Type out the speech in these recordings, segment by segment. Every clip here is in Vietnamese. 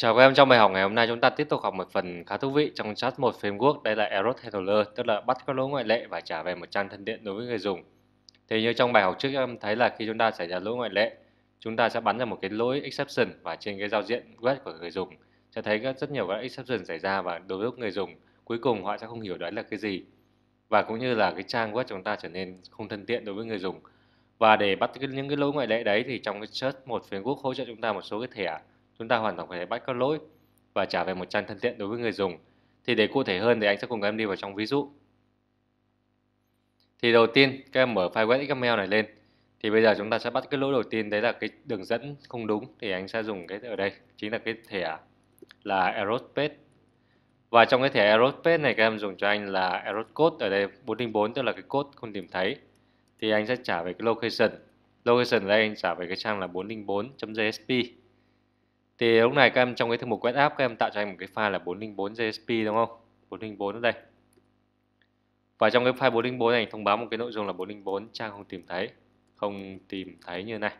Chào các em, trong bài học ngày hôm nay chúng ta tiếp tục học một phần khá thú vị trong chat một framework, đây là Error Handler, tức là bắt các lỗi ngoại lệ và trả về một trang thân thiện đối với người dùng. Thì như trong bài học trước em thấy là khi chúng ta xảy ra lỗi ngoại lệ, chúng ta sẽ bắn ra một cái lỗi exception và trên cái giao diện web của người dùng sẽ thấy rất nhiều các exception xảy ra và đối với người dùng cuối cùng họ sẽ không hiểu đấy là cái gì và cũng như là cái trang web chúng ta trở nên không thân thiện đối với người dùng và để bắt những cái lỗi ngoại lệ đấy thì trong cái chat một framework hỗ trợ chúng ta một số cái thẻ chúng ta hoàn toàn có thể bắt các lỗi và trả về một trang thân thiện đối với người dùng. Thì để cụ thể hơn thì anh sẽ cùng các em đi vào trong ví dụ. Thì đầu tiên các em mở file web XML này lên. Thì bây giờ chúng ta sẽ bắt cái lỗi đầu tiên đấy là cái đường dẫn không đúng thì anh sẽ dùng cái ở đây chính là cái thẻ là error Và trong cái thẻ error này các em dùng cho anh là error code ở đây 404 tức là cái code không tìm thấy. Thì anh sẽ trả về cái location. Location ở đây anh trả về cái trang là 404.jsp thì lúc này các em trong cái thư mục web app các em tạo cho anh một cái file là 404JSP đúng không? 404 ở đây. Và trong cái file 404 này thông báo một cái nội dung là 404 trang không tìm thấy, không tìm thấy như này.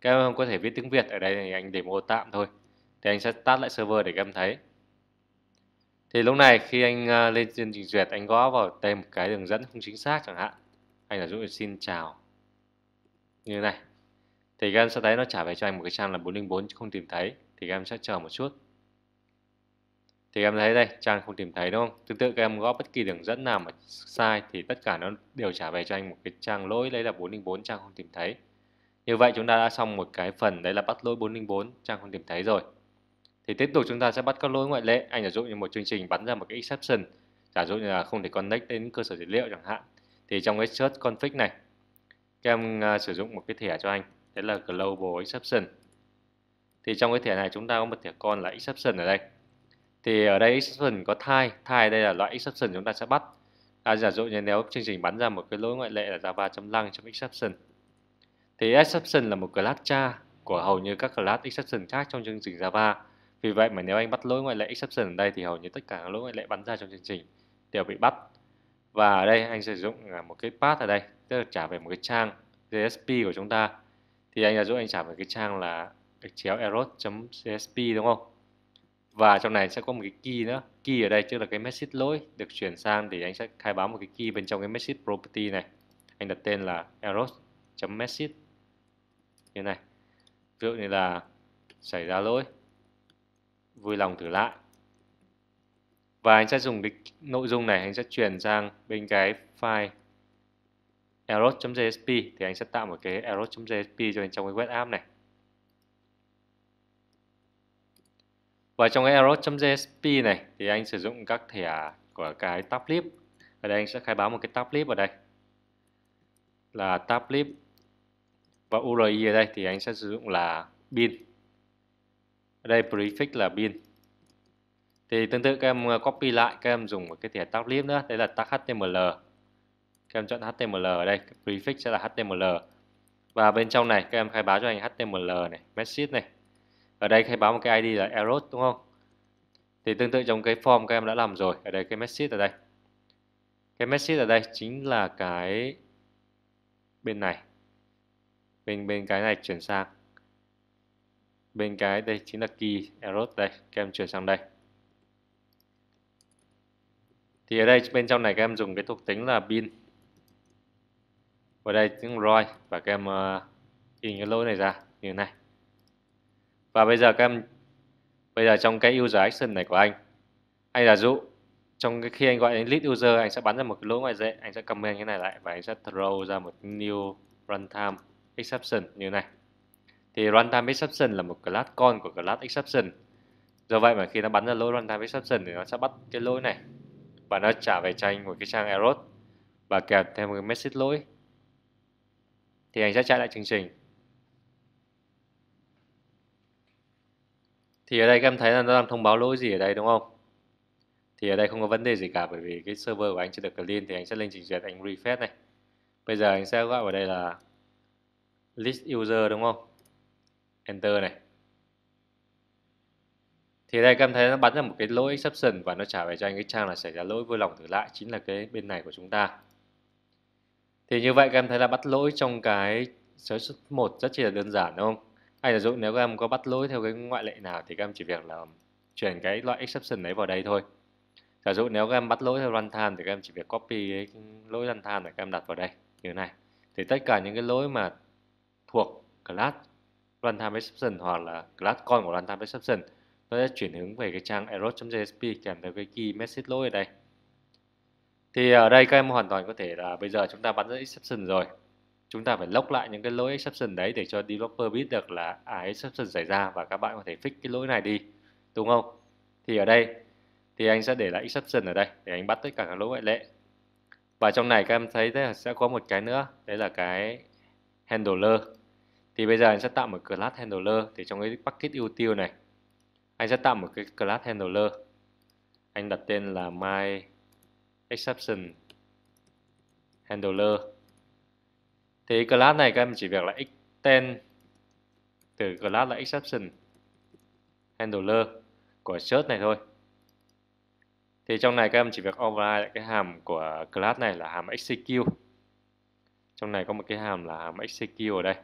Các em có thể viết tiếng Việt ở đây thì anh để demo tạm thôi. Thì anh sẽ tắt lại server để các em thấy. Thì lúc này khi anh à, lên chương trình duyệt anh gõ vào tên một cái đường dẫn không chính xác chẳng hạn. Anh là dụ xin chào như này thì game sẽ thấy nó trả về cho anh một cái trang là 404 không tìm thấy thì game sẽ chờ một chút thì em thấy đây trang không tìm thấy đúng không tương tự các em gõ bất kỳ đường dẫn nào mà sai thì tất cả nó đều trả về cho anh một cái trang lỗi đây là 404 trang không tìm thấy như vậy chúng ta đã xong một cái phần đấy là bắt lỗi 404 trang không tìm thấy rồi thì tiếp tục chúng ta sẽ bắt các lỗi ngoại lệ anh sử dụng như một chương trình bắn ra một cái exception giả dụ như là không thể connect đến cơ sở dữ liệu chẳng hạn thì trong cái search config này các em à, sử dụng một cái thẻ cho anh đấy là global exception thì trong cái thẻ này chúng ta có một thẻ con là exception ở đây thì ở đây exception có thai thai đây là loại exception chúng ta sẽ bắt à, giả dụ như nếu chương trình bắn ra một cái lỗi ngoại lệ là java chấm lăng chấm exception thì exception là một class cha của hầu như các class exception khác trong chương trình java vì vậy mà nếu anh bắt lỗi ngoại lệ exception ở đây thì hầu như tất cả các lỗi ngoại lệ bắn ra trong chương trình đều bị bắt và ở đây anh sử dụng một cái path ở đây tức là trả về một cái trang JSP của chúng ta thì anh là giúp anh trả về cái trang là chéo error.csp đúng không và trong này sẽ có một cái key nữa key ở đây chứ là cái message lỗi được chuyển sang thì anh sẽ khai báo một cái key bên trong cái message property này anh đặt tên là error.message như này ví dụ như là xảy ra lỗi vui lòng thử lại và anh sẽ dùng cái nội dung này anh sẽ chuyển sang bên cái file error.jsp thì anh sẽ tạo một cái error.jsp cho anh trong cái web app này và trong cái error.jsp này thì anh sử dụng các thẻ của cái tab ở đây anh sẽ khai báo một cái tab ở đây là tab và URI ở đây thì anh sẽ sử dụng là bin ở đây prefix là bin thì tương tự các em copy lại các em dùng một cái thẻ tab nữa đây là tag html các em chọn HTML ở đây prefix sẽ là HTML và bên trong này các em khai báo cho anh HTML này message này ở đây khai báo một cái ID là error đúng không thì tương tự trong cái form các em đã làm rồi ở đây cái message ở đây cái message ở đây chính là cái bên này bên bên cái này chuyển sang bên cái đây chính là key error đây các em chuyển sang đây thì ở đây bên trong này các em dùng cái thuộc tính là bin và đây chính là roi và các em ờ, in cái lỗi này ra như thế này và bây giờ các em bây giờ trong cái user action này của anh anh giả dụ trong cái khi anh gọi đến lead user anh sẽ bắn ra một cái lỗi ngoài tệ anh sẽ comment cái này lại và anh sẽ throw ra một new runtime exception như này thì runtime exception là một class con của class exception do vậy mà khi nó bắn ra lỗi runtime exception thì nó sẽ bắt cái lỗi này và nó trả về cho anh một cái trang error và kèm thêm một cái message lỗi thì Anh sẽ chạy lại chương trình. Thì ở đây các em thấy là nó đang thông báo lỗi gì ở đây đúng không? Thì ở đây không có vấn đề gì cả bởi vì cái server của anh chưa được clean thì anh sẽ lên trình duyệt anh refresh này. Bây giờ anh sẽ gọi vào đây là list user đúng không? Enter này. Thì đây các em thấy nó bắn ra một cái lỗi exception và nó trả về cho anh cái trang là xảy ra lỗi vui lòng thử lại chính là cái bên này của chúng ta. Thì như vậy các em thấy là bắt lỗi trong cái số xuất 1 rất chỉ là đơn giản đúng không? Hay là dụ nếu các em có bắt lỗi theo cái ngoại lệ nào thì các em chỉ việc là chuyển cái loại exception đấy vào đây thôi. Giả dụ nếu các em bắt lỗi theo runtime thì các em chỉ việc copy cái lỗi runtime để các em đặt vào đây như thế này. Thì tất cả những cái lỗi mà thuộc class runtime exception hoặc là class con của runtime exception nó sẽ chuyển hướng về cái trang error.jsp kèm theo cái key message lỗi ở đây thì ở đây các em hoàn toàn có thể là bây giờ chúng ta bắn ra exception rồi chúng ta phải lốc lại những cái lỗi exception đấy để cho developer biết được là à, exception xảy ra và các bạn có thể fix cái lỗi này đi đúng không thì ở đây thì anh sẽ để lại exception ở đây để anh bắt tất cả các lỗi ngoại lệ và trong này các em thấy thế sẽ có một cái nữa đấy là cái handler thì bây giờ anh sẽ tạo một class handler thì trong cái bucket ưu tiêu này anh sẽ tạo một cái class handler anh đặt tên là my exception handler thì class này các em chỉ việc là extend từ class là exception handler của search này thôi thì trong này các em chỉ việc override cái hàm của class này là hàm execute trong này có một cái hàm là hàm execute ở đây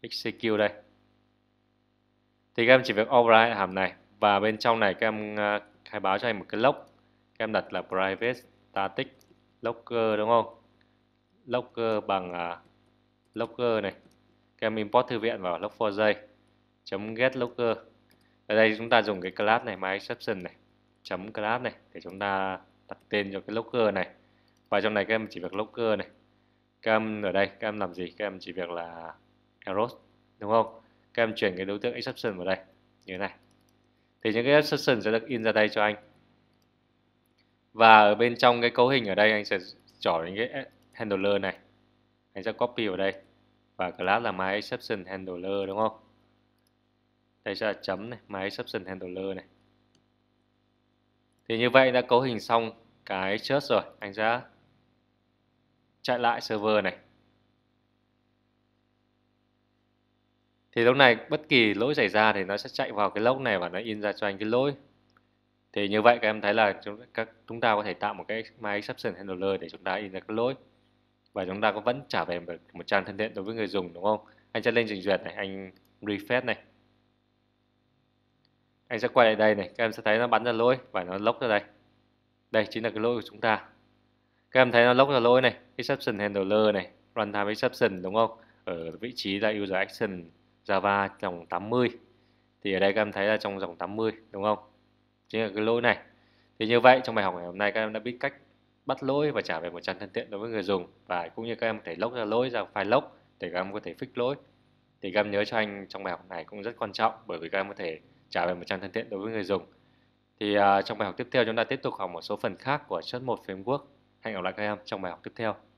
execute đây thì các em chỉ việc override hàm này và bên trong này các em à, khai báo cho anh một cái lốc em đặt là private static locker đúng không Locker bằng uh, à, logger này em import thư viện vào log4j chấm get locker. ở đây chúng ta dùng cái class này my exception này chấm class này để chúng ta đặt tên cho cái locker này và trong này các em chỉ việc locker này các em ở đây các em làm gì các em chỉ việc là error đúng không các em chuyển cái đối tượng exception vào đây như thế này thì những cái exception sẽ được in ra đây cho anh và ở bên trong cái cấu hình ở đây anh sẽ chọn những cái handler này anh sẽ copy vào đây và class là my exception handler đúng không đây sẽ là chấm này my exception handler này thì như vậy đã cấu hình xong cái chớt rồi anh sẽ chạy lại server này thì lúc này bất kỳ lỗi xảy ra thì nó sẽ chạy vào cái lốc này và nó in ra cho anh cái lỗi thì như vậy các em thấy là chúng, các, chúng ta có thể tạo một cái my exception handler để chúng ta in ra các lỗi và chúng ta có vẫn trả về một, một trang thân thiện đối với người dùng đúng không anh sẽ lên trình duyệt này anh refresh này anh sẽ quay lại đây này các em sẽ thấy nó bắn ra lỗi và nó lốc ra đây đây chính là cái lỗi của chúng ta các em thấy nó lốc ra lỗi này exception handler này runtime exception đúng không ở vị trí là user action java dòng 80 thì ở đây các em thấy là trong dòng 80 đúng không chính là cái lỗi này thì như vậy trong bài học ngày hôm nay các em đã biết cách bắt lỗi và trả về một trang thân thiện đối với người dùng và cũng như các em có thể lốc ra lỗi ra file lốc để các em có thể fix lỗi thì các em nhớ cho anh trong bài học này cũng rất quan trọng bởi vì các em có thể trả về một trang thân thiện đối với người dùng thì uh, trong bài học tiếp theo chúng ta tiếp tục học một số phần khác của chất một framework hẹn gặp lại các em trong bài học tiếp theo